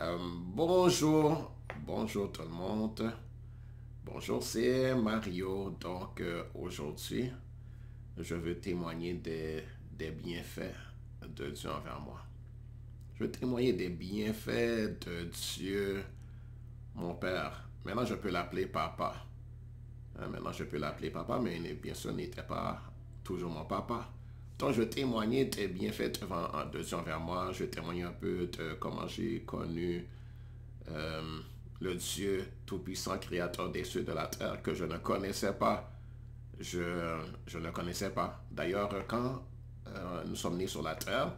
Euh, bonjour, bonjour tout le monde. Bonjour, c'est Mario. Donc euh, aujourd'hui, je veux témoigner des, des, bienfaits de Dieu envers moi. Je veux témoigner des bienfaits de Dieu, mon Père. Maintenant, je peux l'appeler papa. Hein, maintenant, je peux l'appeler papa, mais bien sûr, n'était pas toujours mon papa je témoignais des bienfaits devant Dieu envers moi. Je témoignais un peu de comment j'ai connu euh, le Dieu Tout-Puissant, Créateur des cieux de la terre, que je ne connaissais pas. Je, je ne connaissais pas. D'ailleurs, quand euh, nous sommes nés sur la terre,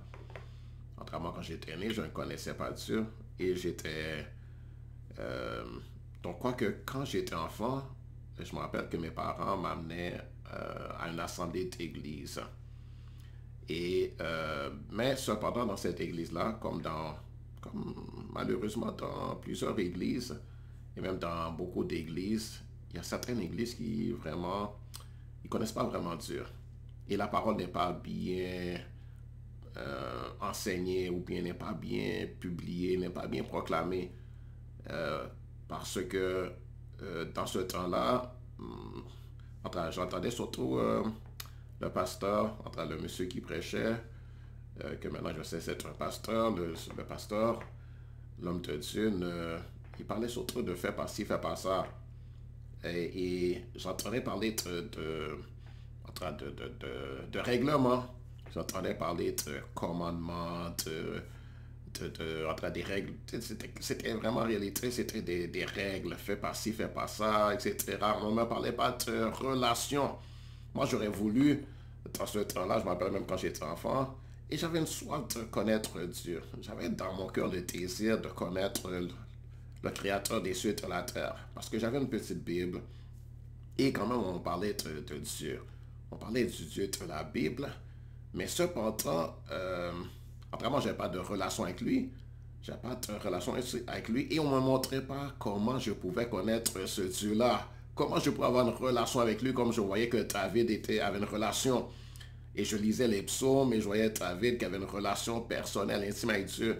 entre moi quand j'étais né, je ne connaissais pas Dieu. Et j'étais... Euh, donc quoi que, quand j'étais enfant, je me rappelle que mes parents m'amenaient à une assemblée d'église. Euh, mais cependant, dans cette église-là, comme, dans, malheureusement dans plusieurs églises, et même dans beaucoup d'églises, il y a certaines églises qui vraiment, ils connaissent pas vraiment Dieu. Et la parole n'est pas bien euh, enseignée ou bien n'est pas bien publiée, n'est pas bien proclamée. Euh, parce que dans ce temps-là, hmm, j'entendais surtout le pasteur, entre le monsieur qui prêchait, euh, que maintenant je sais c'est un pasteur, le, pasteur, l'homme de Dieu, il parlait surtout de faire pas ci, faire pas ça. Et, j'entendais parler de, de, règlement, j'entendais parler de commandement, de, de, règles. C'était vraiment réalité, c'était des, règles, fait pas ci, fais pas ça, etc. On ne me parlait pas de relation. Moi, j'aurais voulu, dans ce temps-là, je m'appelle même quand j'étais enfant, et j'avais une soif de connaître Dieu. J'avais dans mon cœur le désir de connaître le, Créateur des cieux de la terre. Parce que j'avais une petite Bible, et quand même, on parlait de, Dieu. On parlait du Dieu de la Bible, mais cependant, euh, apparemment, je n'avais pas de relation avec lui. n'avais pas de relation avec lui et on ne me montrait pas comment je pouvais connaître ce Dieu-là comment je pourrais avoir une relation avec lui comme je voyais que David avait une relation. Et je lisais les psaumes et je voyais David qui avait une relation personnelle, intime avec Dieu.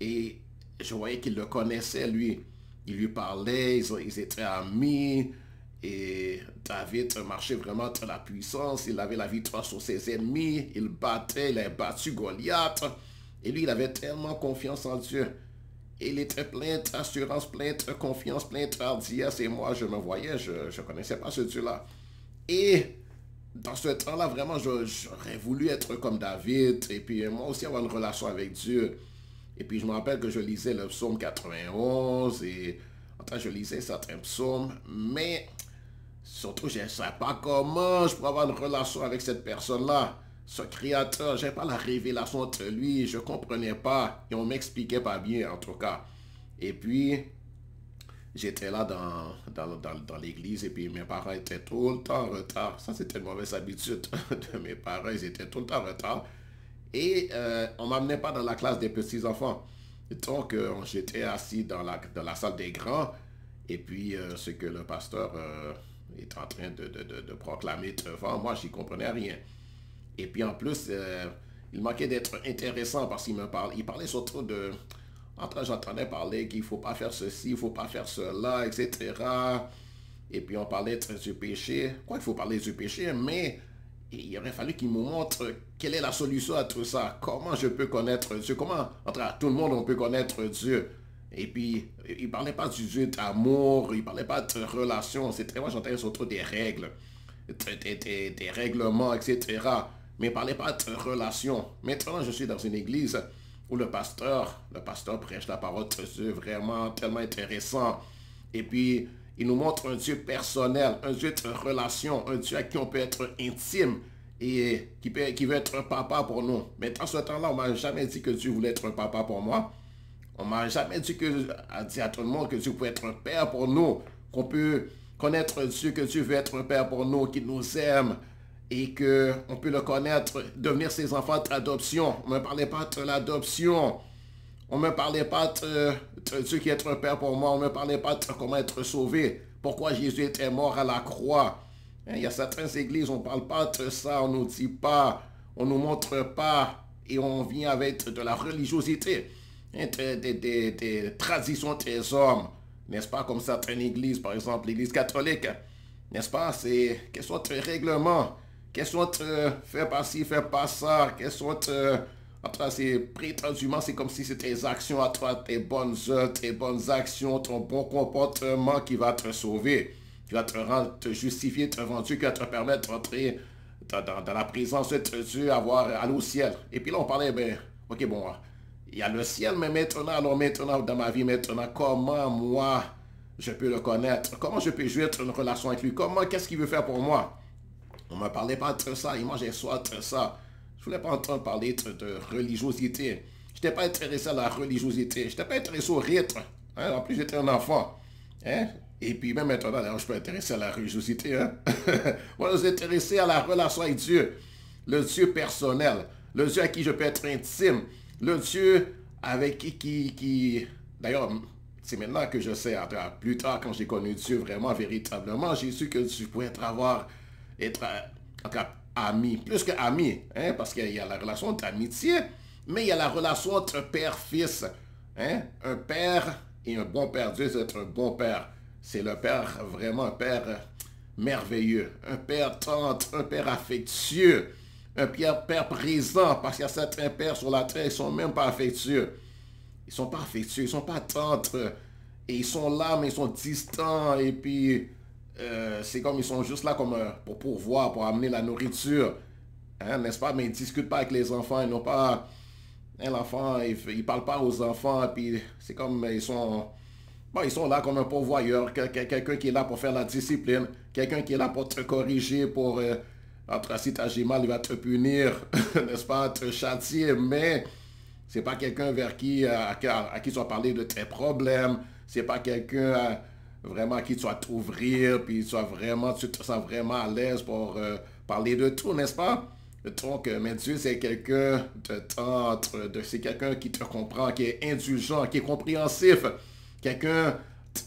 Et je voyais qu'il le connaissait, lui. Il lui parlait, ils, étaient amis. Et David marchait vraiment dans la puissance. Il avait la victoire sur ses ennemis. Il battait, il a battu Goliath. Et lui, il avait tellement confiance en Dieu il était plein d'assurance, plein de confiance, plein hardiesse, ah, Et moi, je me voyais, je ne connaissais pas ce Dieu-là. Et dans ce temps-là, vraiment, j'aurais voulu être comme David. Et puis, moi aussi, avoir une relation avec Dieu. Et puis, je me rappelle que je lisais le psaume 91. Et enfin, je lisais certains psaumes. Mais surtout, je ne savais pas comment je pourrais avoir une relation avec cette personne-là. Ce créateur, j'ai pas la révélation de lui, je comprenais pas et on m'expliquait pas bien en tout cas. Et puis, j'étais là dans, dans, l'église et puis mes parents étaient tout le temps en retard. Ça, c'était une mauvaise habitude de mes parents, ils étaient tout le temps en retard. Et euh, on ne m'amenait pas dans la classe des petits-enfants. Donc, euh, j'étais assis dans la, dans la salle des grands et puis euh, ce que le pasteur est en train de, proclamer devant moi, j'y comprenais rien. Et puis en plus, euh, il manquait d'être intéressant parce qu'il me parle, il parlait surtout de... Enfin, j'entendais parler qu'il ne faut pas faire ceci, il ne faut pas faire cela, etc. Et puis on parlait du péché. Quoi, il faut parler du péché, mais il aurait fallu qu'il me montre quelle est la solution à tout ça. Comment je peux connaître Dieu Comment, train, tout le monde, on peut connaître Dieu et puis, il ne parlait pas du Dieu d'amour, il ne parlait pas de relation, etc. moi j'entendais surtout des règles, des, règlements, etc mais parlez pas de relation. Maintenant, je suis dans une église où le pasteur, le pasteur prêche la parole de Dieu, vraiment tellement intéressant. Et puis, il nous montre un Dieu personnel, un Dieu de relation, un Dieu à qui on peut être intime et qui, qui veut être un papa pour nous. Mais dans ce temps-là, on ne m'a jamais dit que Dieu voulait être un papa pour moi. On ne m'a jamais dit, que, a dit à tout le monde que Dieu pouvait être un père pour nous, qu'on peut connaître Dieu, que Dieu veut être un père pour nous, qu'il nous aime, et qu'on peut le connaître, devenir ses enfants d'adoption. On ne me parlait pas de l'adoption. On ne me parlait pas de, ce qui est un père pour moi. On ne me parlait pas de comment être sauvé. Pourquoi Jésus était mort à la croix. Hein, il y a certaines églises, on ne parle pas de ça. On ne nous dit pas. On ne nous montre pas. Et on vient avec de la religiosité. Hein, des, traditions des hommes. N'est-ce pas comme certaines églises, par exemple l'église catholique. N'est-ce pas? C'est soit de règlement qu'elles sont euh, faire pas ci faire pas ça, qu'elles sont euh, en train de prétendument, c'est comme si c'était tes actions à toi, tes bonnes heures, tes bonnes actions, ton bon comportement qui va te sauver, qui va te rendre, te justifier, te vendu, qui va te permettre d'entrer dans, la présence de Dieu, avoir, aller au ciel. Et puis là, on parlait, ben, ok, bon, il y a le ciel, mais maintenant, alors maintenant, dans ma vie, maintenant, comment moi, je peux le connaître? Comment je peux jouer une relation avec lui? Comment, qu'est-ce qu'il veut faire pour moi? On me parlait pas de ça, ils mangeaient soit de ça. Je voulais pas entendre parler de, religiosité. Je n'étais pas intéressé à la religiosité. Je n'étais pas intéressé au rythme. Hein? En plus, j'étais un enfant. Hein. Et puis même maintenant, je peux intéresser à la religiosité. Hein? Moi, je suis intéressé à la relation avec Dieu. Le Dieu personnel. Le Dieu à qui je peux être intime. Le Dieu avec qui... qui, D'ailleurs, c'est maintenant que je sais, plus tard, quand j'ai connu Dieu vraiment, véritablement, j'ai su que je pouvais avoir être euh, ami, plus que ami, hein, parce qu'il y a la relation d'amitié, mais il y a la relation entre père-fils. Hein. Un père et un bon père. Dieu, c'est un bon père. C'est le père, vraiment un père euh, merveilleux, un père tendre, un père affectueux, un père, père présent, parce qu'il y a certains pères sur la terre, ils sont même pas affectueux. Ils sont pas affectueux, ils sont pas tendres. Et ils sont là, mais ils sont distants. Et puis, euh, c'est comme ils sont juste là comme, euh, pour pourvoir, pour amener la nourriture. Hein, n'est-ce pas? Mais ils ne discutent pas avec les enfants. Ils n'ont pas... Hein, l'enfant, ils ne parlent pas aux enfants. Puis c'est comme euh, ils sont... ils sont là comme un pourvoyeur, quelqu'un qui est là pour faire la discipline, quelqu'un qui est là pour te corriger, pour... Euh, après, si mal, il va te punir, n'est-ce pas, te châtier, mais c'est pas quelqu'un vers qui, à, qui tu vas parler de tes problèmes, c'est pas quelqu'un vraiment qu'il tu vas t'ouvrir, puis tu soit vraiment, tu te sens vraiment à l'aise pour euh, parler de tout, n'est-ce pas? Donc, euh, mais Dieu, c'est quelqu'un de tendre, de, c'est quelqu'un qui te comprend, qui est indulgent, qui est compréhensif, quelqu'un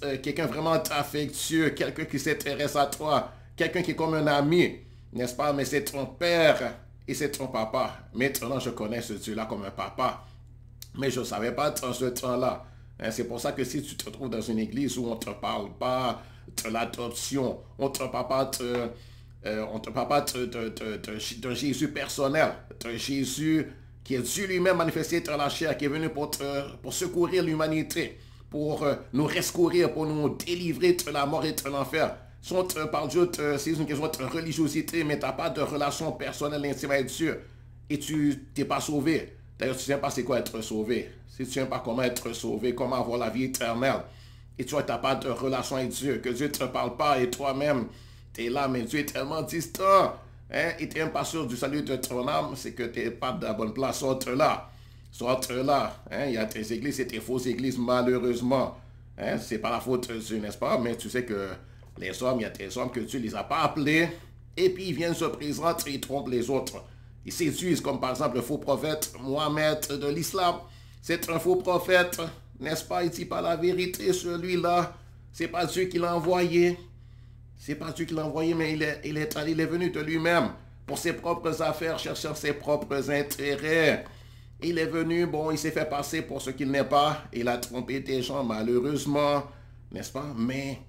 euh, quelqu'un vraiment affectueux, quelqu'un qui s'intéresse à toi, quelqu'un qui est comme un ami, n'est-ce pas? Mais c'est ton père et c'est ton papa. Maintenant, je connais ce Dieu-là comme un papa. Mais je ne savais pas dans ce temps-là. Hein, c'est pour ça que si tu te trouves dans une église où on ne te parle pas de l'adoption, on ne parle pas de, euh, te parle pas de, Jésus personnel, de Jésus qui est Dieu lui-même manifesté dans la chair, qui est venu pour, pour secourir l'humanité, pour euh, nous rescourir, pour nous délivrer de la mort et de l'enfer. Si on te parle Dieu, c'est une question de religiosité, mais tu n'as pas de relation personnelle intime avec Dieu et tu t'es pas sauvé. D'ailleurs, tu ne sais pas c'est quoi être sauvé. Si tu ne sais pas comment être sauvé, comment avoir la vie éternelle, et toi, tu n'as pas de relation avec Dieu, que Dieu ne te parle pas, et toi-même, tu es là, mais Dieu est tellement distant. Hein? Et tu n'es pas sûr du salut de ton âme, c'est que tu n'es pas de la bonne place. sorte là. Sorte là. Hein. Il y a tes églises et tes fausses églises, malheureusement. Hein? C'est pas la faute de Dieu, n'est-ce pas? Mais tu sais que les hommes, il y a des hommes que Dieu les a pas appelés. Et puis ils viennent se présenter et trompent les autres. Ils séduisent comme par exemple le faux prophète Mohamed de l'islam. C'est un faux prophète, n'est-ce pas? Il dit pas la vérité, celui-là. C'est pas Dieu qui l'a envoyé. C'est pas Dieu qui l'a envoyé, mais il est, il il est venu de lui-même pour ses propres affaires, chercher ses propres intérêts. Il est venu, bon, il s'est fait passer pour ce qu'il n'est pas. Il a trompé des gens, malheureusement, n'est-ce pas? Mais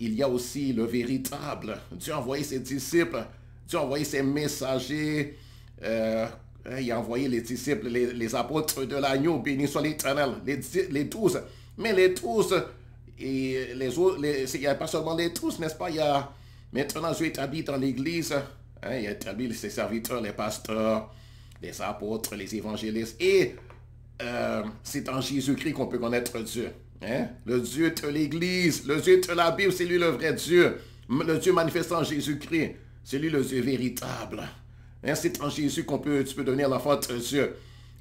il y a aussi le véritable. Dieu a envoyé ses disciples. Dieu a envoyé ses messagers. Euh, hein, il a envoyé les disciples, les, apôtres de l'agneau, béni soit l'éternel, les, tous. Mais les tous, et les autres, il n'y a pas seulement les tous, n'est-ce pas? Il y a maintenant Dieu habite dans l'église, hein, il a établi ses serviteurs, les pasteurs, les apôtres, les évangélistes. Et euh, c'est en Jésus-Christ qu'on peut connaître Dieu. Hein? Le Dieu de l'église, le Dieu de la Bible, c'est lui le vrai Dieu. Le Dieu manifestant Jésus-Christ, c'est lui le Dieu véritable. Hein, c'est en Jésus qu'on peut, tu peux devenir l'enfant de Dieu.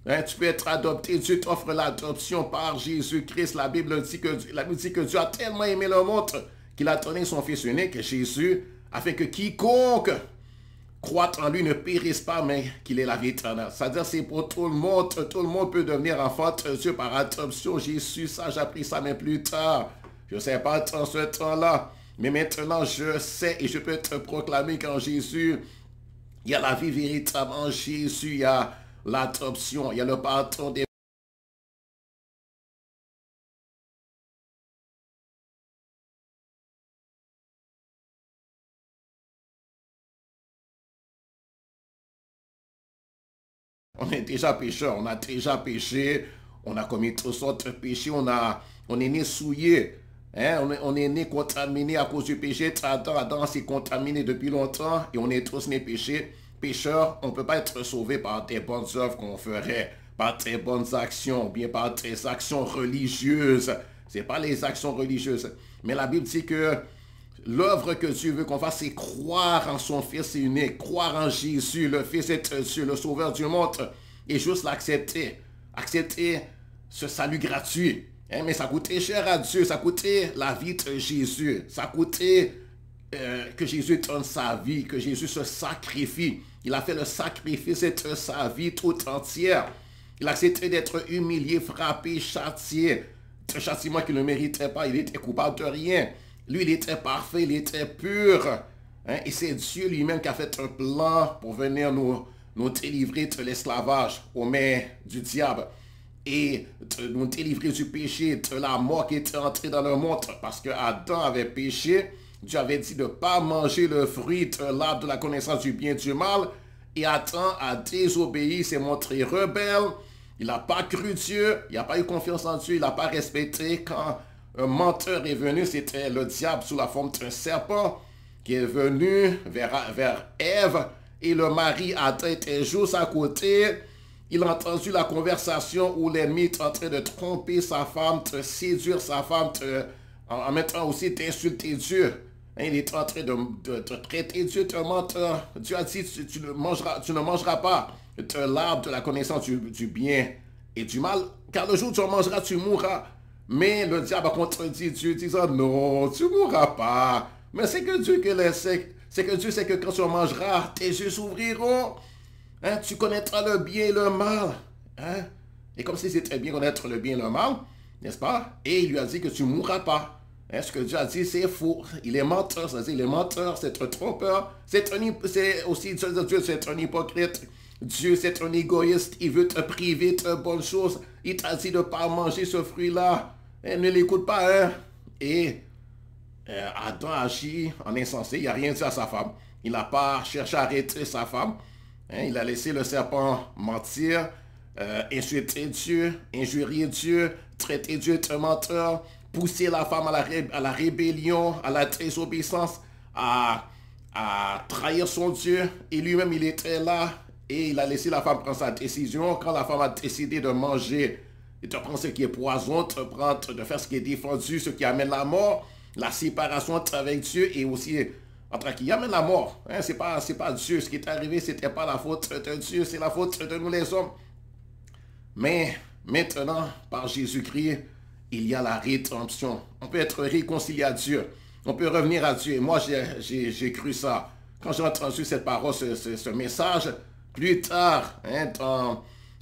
Hein, tu peux être adopté. Dieu t'offre l'adoption par Jésus-Christ. La Bible dit que, la que Dieu a tellement aimé le monde qu'il a donné son Fils unique, Jésus, afin que quiconque croit en lui ne périsse pas, mais qu'il ait la vie éternelle. C'est-à-dire, c'est pour tout le monde. Tout le monde peut devenir enfant de Dieu par adoption. Jésus, ça, j'ai appris ça, mais plus tard. Je ne sais pas dans ce temps-là. Mais maintenant, je sais et je peux te proclamer qu'en Jésus, il y a la vie véritable en Jésus, il y a l'adoption, il y a le pardon des On est déjà pécheur, on a déjà péché, on a commis toutes sortes de péchés, on, on est né souillé. Hein, on, est, né contaminé à cause du péché. Adam, Adam s'est contaminé depuis longtemps et on est tous né péchés. Pécheurs, on ne peut pas être sauvé par tes bonnes œuvres qu'on ferait, par tes bonnes actions, bien par tes actions religieuses. Ce n'est pas les actions religieuses. Mais la Bible dit que l'œuvre que Dieu veut qu'on fasse, c'est croire en son Fils unique, croire en Jésus, le Fils est Dieu, le Sauveur du monde, et juste l'accepter. Accepter ce salut gratuit. Eh, mais ça coûtait cher à Dieu, ça coûtait la vie de Jésus, ça coûtait euh, que Jésus donne sa vie, que Jésus se sacrifie. Il a fait le sacrifice de sa vie tout entière. Il a accepté d'être humilié, frappé, châtié. Ce châtiment qu'il ne méritait pas, il était coupable de rien. Lui, il était parfait, il était pur. Hein. Et c'est Dieu lui-même qui a fait un plan pour venir nous, nous délivrer de l'esclavage aux mains du diable et de nous délivrer du péché, de la mort qui était entrée dans le monde, parce que Adam avait péché. Dieu avait dit de ne pas manger le fruit de l'arbre de la connaissance du bien et du mal. Et Adam a désobéi, s'est montré rebelle. Il n'a pas cru Dieu, il n'a pas eu confiance en Dieu, il n'a pas respecté. Quand un menteur est venu, c'était le diable sous la forme d'un serpent qui est venu vers, vers Ève. Et le mari Adam était juste à côté. Il a entendu la conversation où l'ennemi est en train de tromper sa femme, de séduire sa femme, en, mettant même temps aussi d'insulter hein, Dieu. il est en train de, te traiter Dieu, te menteur. Dieu a dit, tu, ne, mangeras, tu ne mangeras pas de l'arbre de la connaissance du, bien et du mal, car le jour où tu en mangeras, tu mourras. Mais le diable a contredit Dieu, disant, non, tu mourras pas. Mais c'est que Dieu que c'est que Dieu sait que quand tu en mangeras, tes yeux s'ouvriront Hein, tu connaîtras le bien et le mal. Hein? Et comme si c'était bien connaître le bien et le mal, n'est-ce pas? Et il lui a dit que tu ne mourras pas. Hein, ce que Dieu a dit, c'est faux. Il est menteur, ça dit. il est menteur, c'est un trompeur. C'est aussi Dieu, c'est un hypocrite. Dieu, c'est un égoïste. Il veut te priver de bonnes choses. Il t'a dit de ne pas manger ce fruit-là. ne l'écoute pas, Et euh, Adam agit en insensé. Il n'a rien dit à sa femme. Il n'a pas cherché à arrêter sa femme. Hein, il a laissé le serpent mentir, euh, insulter Dieu, injurier Dieu, traiter Dieu de menteur, pousser la femme à la, rébellion, à la désobéissance, à, trahir son Dieu. Et lui-même, il était là et il a laissé la femme prendre sa décision. Quand la femme a décidé de manger, de prendre ce qui est poison, de, prendre, de faire ce qui est défendu, ce qui amène la mort, la séparation avec Dieu et aussi il qu'il y a même la mort. Hein, ce n'est pas, Dieu. Ce qui est arrivé, ce n'était pas la faute de Dieu, c'est la faute de nous les hommes. Mais maintenant, par Jésus-Christ, il y a la rédemption. On peut être réconcilié à Dieu. On peut revenir à Dieu. Et moi, j'ai cru ça. Quand j'ai entendu cette parole, ce, message, plus tard, hein,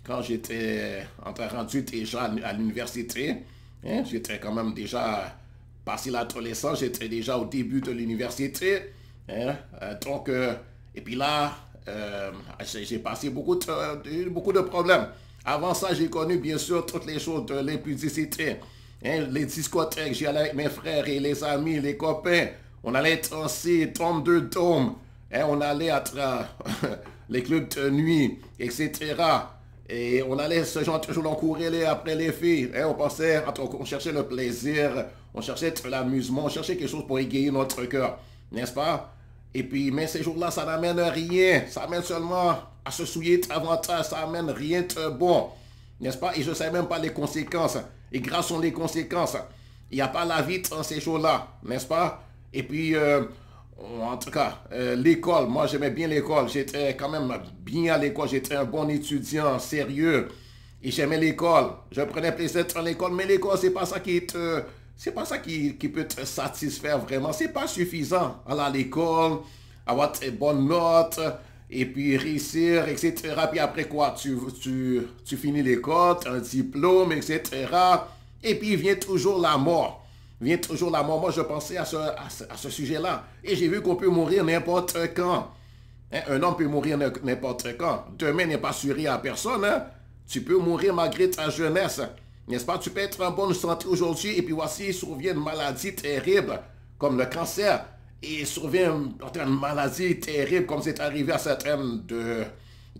quand j'étais rendu déjà à l'université, hein, j'étais quand même déjà parce que l'adolescence, j'étais déjà au début de l'université. Hein, euh, donc, euh, et puis là, euh, j'ai passé beaucoup de, beaucoup de problèmes. Avant ça, j'ai connu bien sûr toutes les choses de l'impudicité. Hein? les discothèques, j'y allais avec mes frères et les amis, les copains. On allait danser, tombe de tombe. Hein, on allait à travers les clubs de nuit, etc. Et on allait ce genre toujours jour les, après les filles. Hein, on pensait, on cherchait le plaisir, on cherchait l'amusement, on cherchait quelque chose pour égayer notre cœur. N'est-ce pas? Et puis, mais ces jours-là, ça n'amène rien. Ça amène seulement à se souiller davantage. Ça amène rien de bon. N'est-ce pas? Et je ne sais même pas les conséquences. Et grâce aux les conséquences. Il n'y a pas la vie dans ces jours là N'est-ce pas? Et puis, euh, euh, en tout cas, euh, l'école, moi j'aimais bien l'école. J'étais quand même bien à l'école. J'étais un bon étudiant, sérieux. Et j'aimais l'école. Je prenais plaisir à l'école. Mais l'école, c'est pas ça qui C'est pas ça qui, peut te satisfaire vraiment. C'est pas suffisant. Aller à l'école, avoir tes bonnes notes, et puis réussir, etc. Puis après quoi, tu, tu, tu finis l'école, un diplôme, etc. Et puis vient toujours la mort vient toujours la mort. Moi, je pensais à ce, à ce, sujet-là. Et j'ai vu qu'on peut mourir n'importe quand. Hein, un homme peut mourir n'importe quand. Demain n'est pas sûr à personne. Hein. Tu peux mourir malgré ta jeunesse. N'est-ce pas? Tu peux être en bonne santé aujourd'hui et puis voici, il survient une maladie terrible comme le cancer. Et il survient une maladie terrible comme c'est arrivé à certaines de,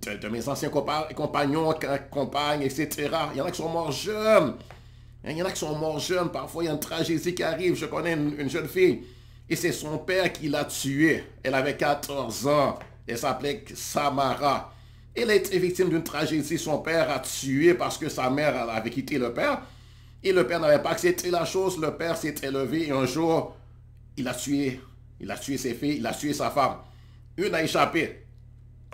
de, mes anciens compa compagnons, compagnes, etc. Il y en a qui sont morts jeunes. Hein, il y en a qui sont morts jeunes, parfois il y a une tragédie qui arrive. Je connais une, jeune fille et c'est son père qui l'a tuée. Elle avait 14 ans. Elle s'appelait Samara. Elle a victime d'une tragédie. Son père a tué parce que sa mère avait quitté le père. Et le père n'avait pas accepté la chose. Le père s'est élevé et un jour, il a tué. Il a tué ses filles, il a tué sa femme. Une a échappé.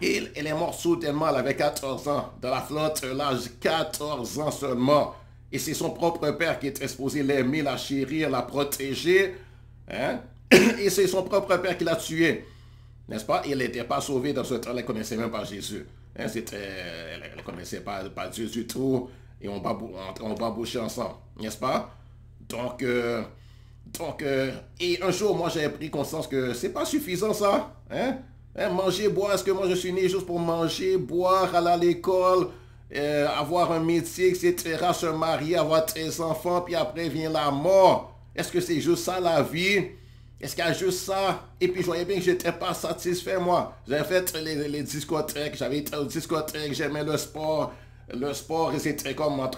Et elle est morte soudainement. Elle avait 14 ans. Dans la flotte, l'âge 14 ans seulement. Et c'est son propre père qui est exposé l'aimer, la chérir, la protéger. Hein? Et c'est son propre père qui l'a tué. N'est-ce pas? Il n'était pas sauvé dans ce temps, elle ne connaissait même pas Jésus. Hein? Elle ne connaissait pas, Dieu du tout. Et on va, on boucher ensemble. N'est-ce pas? Donc, euh, donc euh, et un jour, moi, j'ai pris conscience que c'est pas suffisant ça. Hein? manger, boire, est-ce que moi je suis né juste pour manger, boire, aller à l'école, euh, avoir un métier, etc., se marier, avoir 13 enfants, puis après vient la mort. Est-ce que c'est juste ça la vie Est-ce qu'il y a juste ça Et puis je voyais bien que n'étais pas satisfait, moi. J'avais fait les, les discothèques, j'avais été aux discothèques, j'aimais le sport. Le sport, c'était comme moi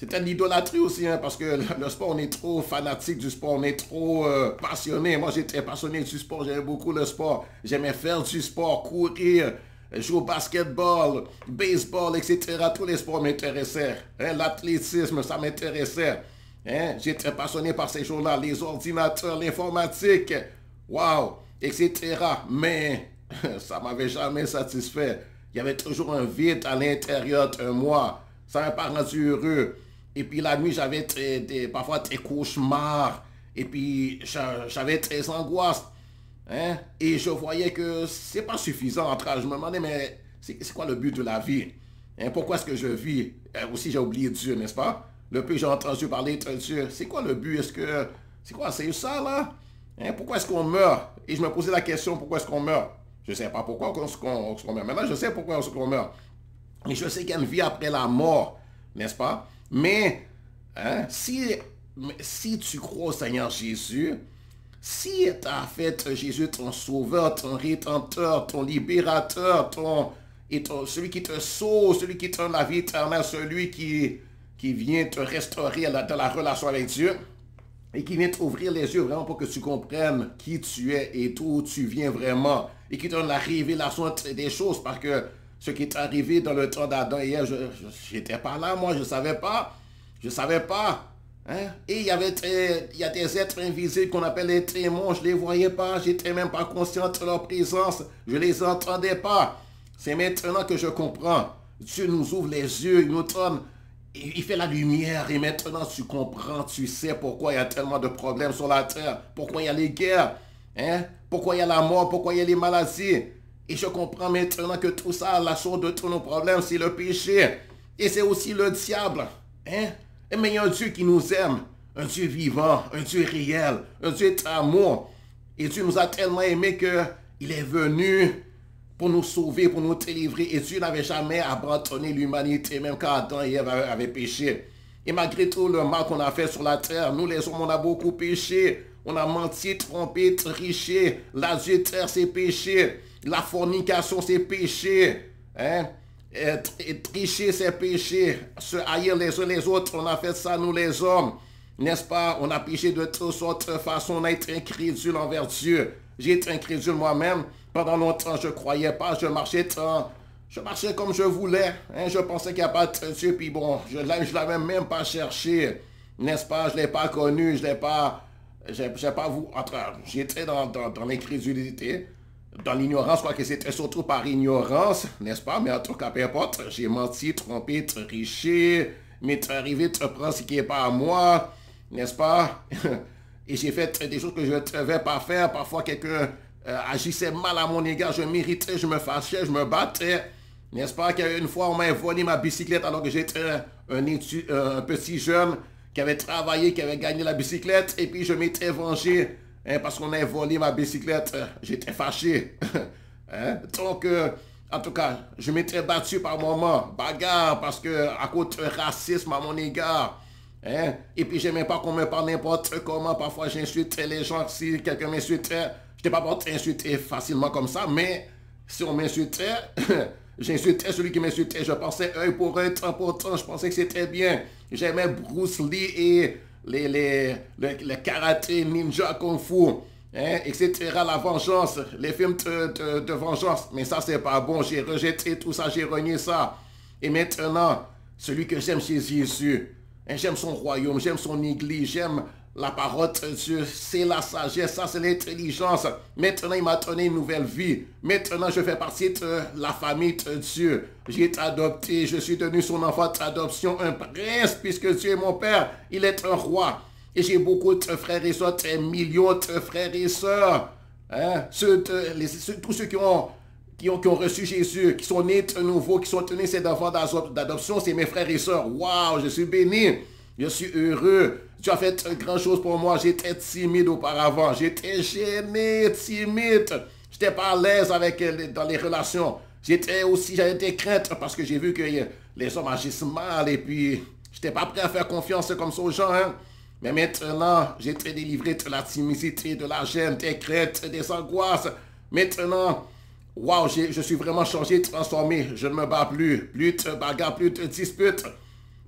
C'était de l'idolâtrie aussi, hein, parce que le sport, on est trop fanatique du sport, on est trop euh, passionné. Moi, j'étais passionné du sport, j'aimais beaucoup le sport. J'aimais faire du sport, courir, joue au basketball, baseball, etc. Tous les sports m'intéressaient. Hein, l'athlétisme, ça m'intéressait. Hein, j'étais passionné par ces choses-là, les ordinateurs, l'informatique, waouh etc. Mais ça m'avait jamais satisfait. Il y avait toujours un vide à l'intérieur de moi. Ça m'a pas rendu heureux. Et puis la nuit, j'avais parfois des cauchemars. Et puis j'avais très angoisses. Hein? Et je voyais que ce n'est pas suffisant en train. Je me demandais, mais c'est quoi le but de la vie? Hein, pourquoi est-ce que je vis? Euh, aussi, j'ai oublié Dieu, n'est-ce pas? Le que j'ai entendu parler de Dieu. C'est quoi le but? Est-ce que. C'est quoi? ça, là? Hein, pourquoi est-ce qu'on meurt? Et je me posais la question, pourquoi est-ce qu'on meurt? Je ne sais pas pourquoi on, meurt. Maintenant, je sais pourquoi on meurt. Et je sais qu'il y a une vie après la mort, n'est-ce pas? Mais, si, si tu crois au Seigneur Jésus, si tu as fait Jésus ton sauveur, ton rétenteur, ton libérateur, ton, et celui qui te sauve, celui qui te donne la vie éternelle, celui qui, qui vient te restaurer dans la relation avec Dieu, et qui vient t'ouvrir les yeux vraiment pour que tu comprennes qui tu es et d'où tu viens vraiment, et qui te donne la révélation des choses, parce que ce qui est arrivé dans le temps d'Adam hier, je n'étais pas là, moi, je ne savais pas, je ne savais pas. Hein? Et il y avait il y a des êtres invisibles qu'on appelle les démons, je les voyais pas, n'étais même pas conscient de leur présence, je ne les entendais pas. C'est maintenant que je comprends. Dieu nous ouvre les yeux, il nous donne, il fait la lumière et maintenant tu comprends, tu sais pourquoi il y a tellement de problèmes sur la terre, pourquoi il y a les guerres, hein? pourquoi il y a la mort, pourquoi il y a les maladies. Et je comprends maintenant que tout ça, la source de tous nos problèmes, c'est le péché. Et c'est aussi le diable. Hein? Eh, mais il y a un Dieu qui nous aime, un Dieu vivant, un Dieu réel, un Dieu d'amour. Et Dieu nous a tellement aimé qu'il est venu pour nous sauver, pour nous délivrer. Et Dieu n'avait jamais abandonné l'humanité, même quand Adam et Ève avaient péché. Et malgré tout le mal qu'on a fait sur la terre, nous les hommes, on a beaucoup péché. On a menti, trompé, triché. La terre, c'est péché. La fornication, c'est péché. Hein tricher, ses péchés, se haïr les uns les autres. On a fait ça, nous les hommes. N'est-ce pas? On a péché de toutes sortes de façons. On a été incrédule envers Dieu. J'ai été incrédule moi-même. Pendant longtemps, je ne croyais pas. Je marchais tant. Je marchais comme je voulais. Hein. Je pensais qu'il n'y a pas de Dieu. Puis bon, je ne l'avais même pas cherché. N'est-ce pas? Je ne l'ai pas connu. Je ne l'ai pas... J'ai pas vous... J'étais dans, dans, dans l'incrédulité dans l'ignorance, quoi que c'était surtout par ignorance, n'est-ce pas? Mais en tout cas, peu importe, j'ai menti, trompé, triché, m'est arrivé te prendre ce qui n'est pas à moi, n'est-ce pas? Et j'ai fait des choses que je ne devais pas faire. Parfois, quelqu'un euh, agissait mal à mon égard, je méritais, je me fâchais, je me battais. N'est-ce pas Une fois, on m'a volé ma bicyclette alors que j'étais un, euh, un petit jeune qui avait travaillé, qui avait gagné la bicyclette, et puis je m'étais vengé Hein, parce qu'on a volé ma bicyclette. J'étais fâché. Hein? Donc, euh, en tout cas, je m'étais battu par moments. Bagarre, parce que à cause de racisme à mon égard. Hein? Et puis, je n'aimais pas qu'on me parle n'importe comment. Parfois, j'insultais les gens. Si quelqu'un m'insultait, je n'étais pas pour t'insulter facilement comme ça. Mais si on m'insultait, j'insultais celui qui m'insultait. Je pensais œil pour œil, temps pour temps. Je pensais que c'était bien. J'aimais Bruce Lee et les, les, karaté, ninja, kung fu, hein, etc. La vengeance, les films de, vengeance. Mais ça, c'est pas bon. J'ai rejeté tout ça, j'ai renié ça. Et maintenant, celui que j'aime, c'est Jésus. Hein, j'aime son royaume, j'aime son église, j'aime la parole de Dieu, c'est la sagesse, ça c'est l'intelligence. Maintenant, il m'a donné une nouvelle vie. Maintenant, je fais partie de la famille de Dieu. J'ai été adopté, je suis devenu son enfant d'adoption, un prince, puisque Dieu est mon père. Il est un roi. Et j'ai beaucoup de frères et sœurs, des millions de frères et sœurs. Hein, tous ceux qui ont, qui, ont, reçu Jésus, qui sont nés de nouveau, qui sont tenus ces enfants d'adoption, c'est mes frères et sœurs. Waouh, je suis béni. Je suis heureux. Tu as fait grand chose pour moi. J'étais timide auparavant. J'étais gêné, timide. J'étais pas à l'aise avec dans les relations. J'étais aussi, j'avais des craintes parce que j'ai vu que les hommes agissent mal et puis je j'étais pas prêt à faire confiance comme ça aux gens. Hein. Mais maintenant, j'étais délivré de la timidité, de la gêne, des craintes, des angoisses. Maintenant, waouh, je suis vraiment changé, transformé. Je ne me bats plus, plus de bagarre, plus de disputes.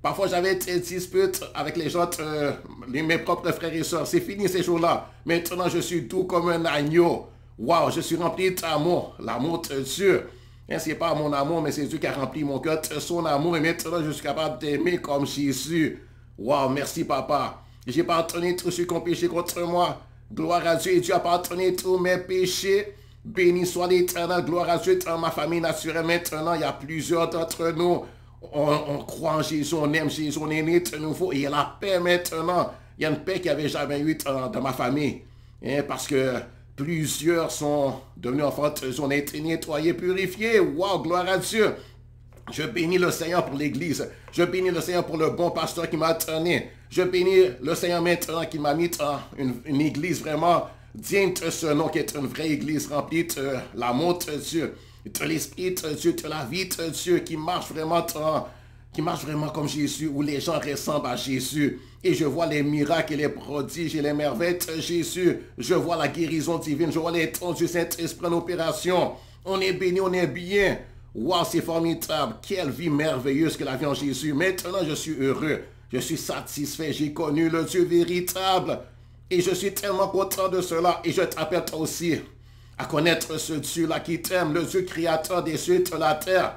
Parfois, j'avais des disputes avec les autres, euh, mes propres frères et sœurs. C'est fini ces jours-là. Maintenant, je suis doux comme un agneau. Waouh, je suis rempli d'amour, l'amour de Dieu. Hein, ce n'est pas mon amour, mais c'est Dieu qui a rempli mon cœur de son amour. Et maintenant, je suis capable d'aimer comme Jésus. Waouh, merci papa. J'ai pardonné tous ceux qui ont péché contre moi. Gloire à Dieu. Dieu a pardonné tous mes péchés. Béni soit l'éternel. Gloire à Dieu dans ma famille naturelle. Maintenant, il y a plusieurs d'entre nous on, croit en Jésus, on aime Jésus, on est né de nouveau. Et il y a la paix maintenant. Il y a une paix qu'il n'y avait jamais eu dans, ma famille. Hein, parce que plusieurs sont devenus enfants, On ont été nettoyés, purifiés. Wow, gloire à Dieu. Je bénis le Seigneur pour l'Église. Je bénis le Seigneur pour le bon pasteur qui m'a tenu. Je bénis le Seigneur maintenant qui m'a mis dans une, une, Église vraiment digne de ce nom, qui est une vraie Église remplie de l'amour de Dieu de l'esprit, Dieu, de la vie, Dieu, qui marche vraiment, qui marche vraiment comme Jésus, où les gens ressemblent à Jésus. Et je vois les miracles et les prodiges et les merveilles Jésus. Je vois la guérison divine, je vois les temps du Saint-Esprit en opération. On est béni, on est bien. Waouh, c'est formidable. Quelle vie merveilleuse que la vie en Jésus. Maintenant, je suis heureux. Je suis satisfait. J'ai connu le Dieu véritable. Et je suis tellement content de cela. Et je t'appelle toi aussi à connaître ce Dieu-là qui t'aime, le Dieu créateur des cieux et de la terre,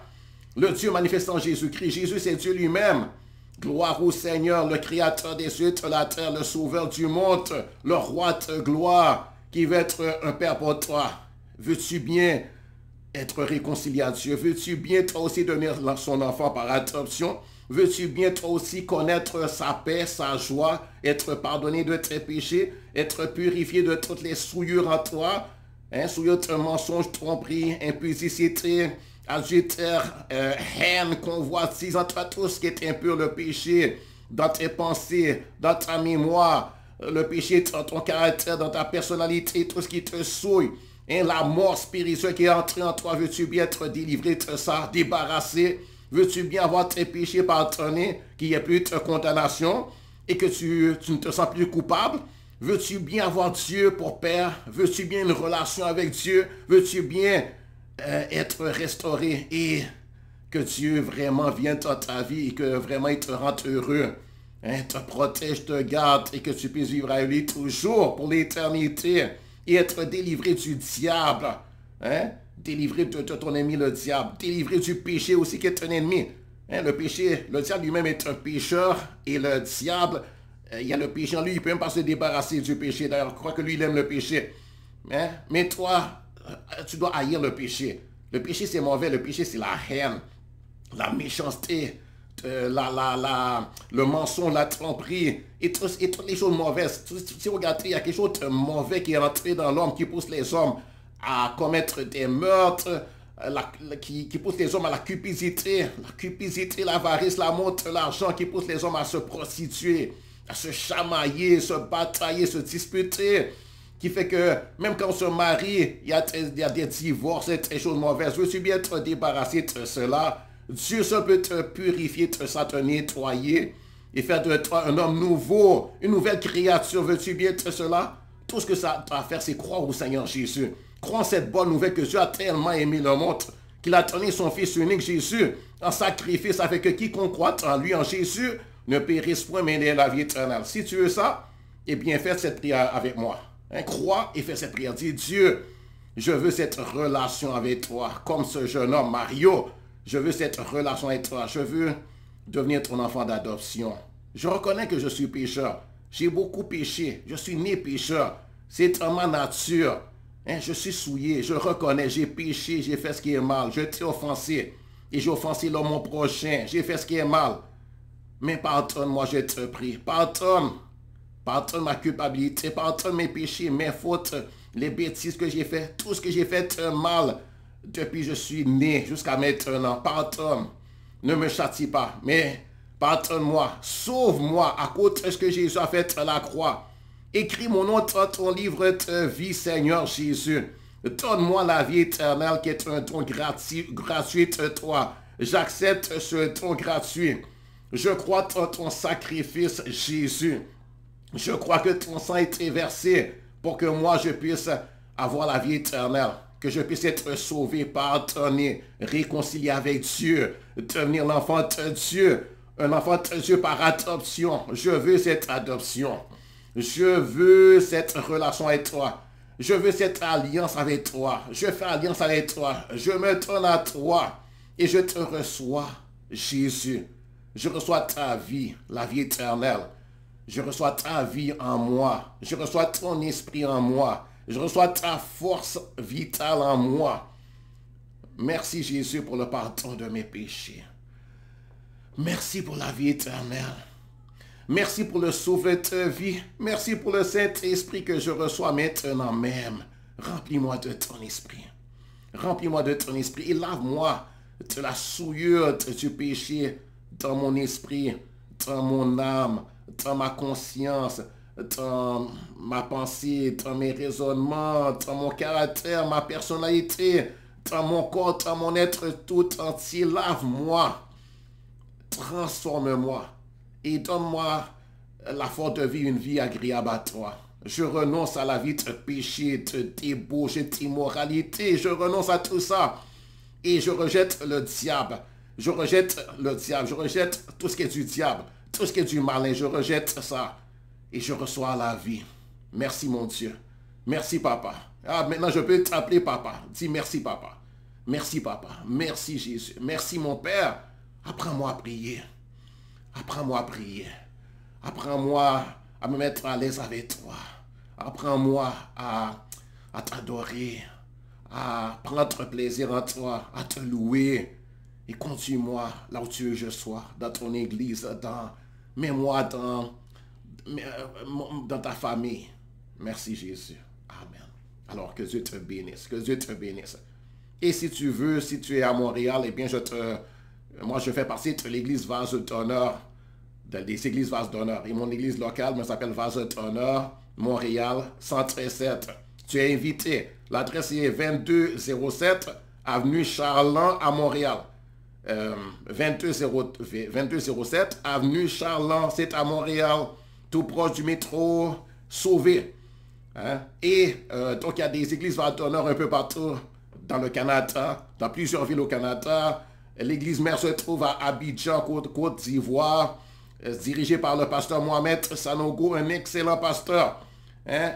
le Dieu manifestant Jésus-Christ. Jésus, c'est Dieu lui-même. Gloire au Seigneur, le créateur des cieux et de la terre, le sauveur du monde, le roi de gloire, qui veut être un père pour toi. Veux-tu bien être réconcilié à Dieu? Veux-tu bien toi aussi donner son enfant par adoption? Veux-tu bien toi aussi connaître sa paix, sa joie, être pardonné de tes péchés, être purifié de toutes les souillures en toi, mensonges, hein, mensonge, tromperie, impudicité, adultère, euh, haine, convoitise, entre tout ce qui est impur, le péché, dans tes pensées, dans ta mémoire, le péché dans ton caractère, dans ta personnalité, tout ce qui te souille. Et hein, la mort spirituelle qui est entrée en toi, veux-tu bien être délivré de ça, débarrassé? Veux-tu bien avoir tes péchés pardonnés, qu'il n'y ait plus de condamnation et que tu ne te sens plus coupable? Veux-tu bien avoir Dieu pour Père? Veux-tu bien une relation avec Dieu? Veux-tu bien euh, être restauré et que Dieu vraiment vienne dans ta vie et que vraiment il te rende heureux? Hein, te protège, te garde et que tu puisses vivre avec lui toujours pour l'éternité et être délivré du diable. Hein, délivré de, ton ennemi, le diable. Délivré du péché aussi qui est un ennemi. Hein, le péché, le diable lui-même est un pécheur et le diable euh, il y a le péché en lui, il ne peut même pas se débarrasser du péché. D'ailleurs, je crois que lui, il aime le péché. Hein? Mais toi, euh, tu dois haïr le péché. Le péché, c'est mauvais. Le péché, c'est la haine, la méchanceté, euh, la, la, le mensonge, la tromperie et, toutes les choses mauvaises. Si vous regardez, il y a quelque chose de mauvais qui est rentré dans l'homme, qui pousse les hommes à commettre des meurtres, qui, qui, pousse les hommes à la cupidité, la cupidité, l'avarice, la montre, l'argent, qui pousse les hommes à se prostituer à se chamailler, se batailler, se disputer, qui fait que même quand on se marie, il y a, des divorces, des choses mauvaises. Je suis bien te débarrasser de cela. Dieu ça peut te purifier, te, ça, te nettoyer et faire de toi un homme nouveau, une nouvelle créature. Veux-tu bien te cela? Tout ce que ça doit faire, c'est croire au Seigneur Jésus. Crois en cette bonne nouvelle que Dieu a tellement aimé le monde qu'il a donné son Fils unique Jésus en sacrifice avec quiconque croit en lui, en Jésus, ne périsse point, mais la vie éternelle. Si tu veux ça, eh bien, fais cette prière avec moi. Hein, crois et fais cette prière. Dis, Dieu, je veux cette relation avec toi, comme ce jeune homme, Mario. Je veux cette relation avec toi. Je veux devenir ton enfant d'adoption. Je reconnais que je suis pécheur. J'ai beaucoup péché. Je suis né pécheur. C'est en ma nature. Hein, je suis souillé. Je reconnais. J'ai péché. J'ai fait ce qui est mal. Je t'ai offensé. Et j'ai offensé l'homme mon prochain. J'ai fait ce qui est mal. Mais pardonne, moi je te prie. Pardonne. Pardonne ma culpabilité. Pardonne mes péchés, mes fautes, les bêtises que j'ai faites, tout ce que j'ai fait de mal depuis que je suis né jusqu'à maintenant. Pardonne. Ne me châtie pas, mais pardonne-moi. Sauve-moi à cause de ce que Jésus a fait à la croix. Écris mon nom dans ton livre de vie, Seigneur Jésus. Donne-moi la vie éternelle qui est un don gratuit de toi. J'accepte ce don gratuit. Je crois en ton sacrifice, Jésus. Je crois que ton sang est été versé pour que moi je puisse avoir la vie éternelle, que je puisse être sauvé, pardonné, réconcilié avec Dieu, devenir l'enfant de Dieu, un enfant de Dieu par adoption. Je veux cette adoption. Je veux cette relation avec toi. Je veux cette alliance avec toi. Je fais alliance avec toi. Je me tourne à toi et je te reçois, Jésus. Je reçois ta vie, la vie éternelle. Je reçois ta vie en moi. Je reçois ton esprit en moi. Je reçois ta force vitale en moi. Merci Jésus pour le pardon de mes péchés. Merci pour la vie éternelle. Merci pour le souffle de vie. Merci pour le Saint-Esprit que je reçois maintenant même. Remplis-moi de ton esprit. Remplis-moi de ton esprit et lave-moi de la souillure du péché dans mon esprit, dans mon âme, dans ma conscience, dans ma pensée, dans mes raisonnements, dans mon caractère, ma personnalité, dans mon corps, dans mon être tout entier. Lave-moi, transforme-moi et donne-moi la force de vivre une vie agréable à toi. Je renonce à la vie de péché, de débauche, d'immoralité. Je renonce à tout ça. Et je rejette le diable je rejette le diable, je rejette tout ce qui est du diable, tout ce qui est du malin, je rejette ça. Et je reçois la vie. Merci mon Dieu. Merci papa. Ah, maintenant je peux t'appeler papa. Dis merci papa. Merci papa. Merci Jésus. Merci mon Père. Apprends-moi à prier. Apprends-moi à prier. Apprends-moi à me mettre à l'aise avec toi. Apprends-moi à, à t'adorer, à prendre plaisir en toi, à te louer, et conduis-moi là où tu veux que je sois, dans ton église, dans... Mets-moi dans, euh, dans ta famille. Merci Jésus. Amen. Alors que Dieu te bénisse, que Dieu te bénisse. Et si tu veux, si tu es à Montréal, eh bien je te... Moi, je fais partie de l'église Vase d'honneur, des églises Vase d'honneur. Et mon église locale me s'appelle Vase d'honneur, Montréal, 137. Tu es invité. L'adresse est 2207 Avenue Charland à Montréal. 2207 euh, avenue Charland, c'est à Montréal, tout proche du métro Sauvé. Hein? Et euh, donc il y a des églises d'honneur un peu partout dans le Canada, dans plusieurs villes au Canada. L'église mère se trouve à Abidjan, Côte, d'Ivoire, euh, dirigée par le pasteur Mohamed Sanogo, un excellent pasteur. Hein?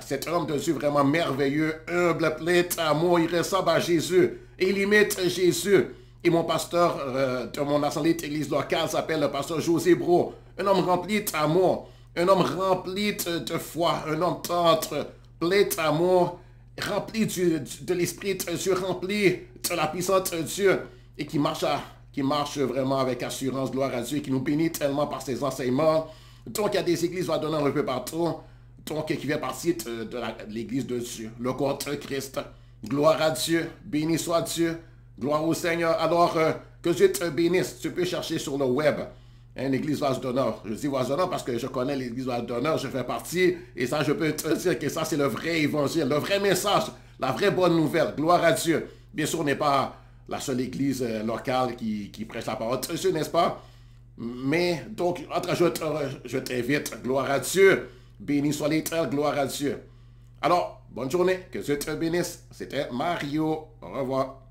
cet homme de Dieu vraiment merveilleux, humble, plein d'amour, il ressemble à Jésus. Il imite Jésus. Et mon pasteur euh, de mon assemblée d'église locale s'appelle le pasteur José Bro, un homme rempli d'amour, un homme rempli de foi, un homme tendre, plein d'amour, rempli de l'Esprit de Dieu, rempli de la puissance de Dieu, et qui marche, qui marche vraiment avec assurance, gloire à Dieu, qui nous bénit tellement par ses enseignements. Donc, il y a des églises va donner un peu partout, donc qui vient partir de, de l'église de Dieu, le corps de Christ. Gloire à Dieu, béni soit Dieu, gloire au Seigneur. Alors, euh, que Dieu te bénisse. Tu peux chercher sur le web hein, l'église Vase d'honneur. Je dis Vase d'honneur parce que je connais l'église Vase d'honneur, je fais partie. Et ça, je peux te dire que ça, c'est le vrai évangile, le vrai message, la vraie bonne nouvelle. Gloire à Dieu. Bien sûr, on n'est pas la seule église euh, locale qui, prêche la parole de Dieu, n'est-ce pas? Mais, donc, je t'invite, gloire à Dieu. Béni soit l'éternel, gloire à Dieu. Alors, Bonne journée, que Dieu te bénisse. C'était Mario. Au revoir.